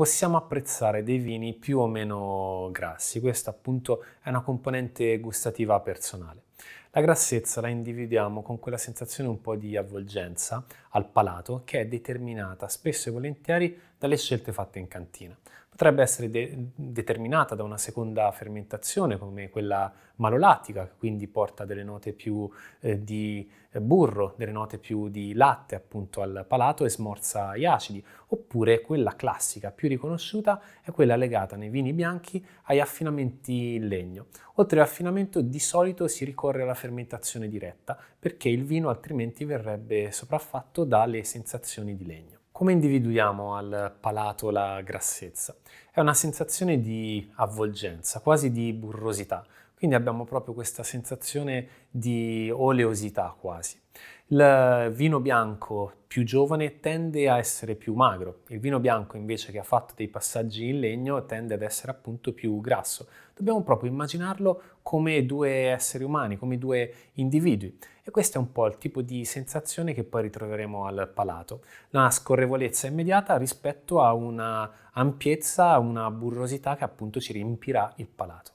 possiamo apprezzare dei vini più o meno grassi. Questa appunto è una componente gustativa personale. La grassezza la individuiamo con quella sensazione un po' di avvolgenza al palato che è determinata spesso e volentieri dalle scelte fatte in cantina potrebbe essere de- determinata da una seconda fermentazione come quella malolattica, che quindi porta delle note più eh, di eh, burro, delle note più di latte appunto al palato e smorza gli acidi, oppure quella classica più riconosciuta è quella legata nei vini bianchi agli affinamenti in legno. Oltre all'affinamento di solito si ricorre alla fermentazione diretta perché il vino altrimenti verrebbe sopraffatto dalle sensazioni di legno. Come individuiamo al palato la grassezza? È una sensazione di avvolgenza, quasi di burrosità, quindi abbiamo proprio questa sensazione di oleosità quasi. Il vino bianco più giovane tende a essere più magro, il vino bianco invece che ha fatto dei passaggi in legno tende ad essere appunto più grasso. Dobbiamo proprio immaginarlo come due esseri umani, come due individui e questo è un po' il tipo di sensazione che poi ritroveremo al palato, una scorrevolezza immediata rispetto a una ampiezza, una burrosità che appunto ci riempirà il palato.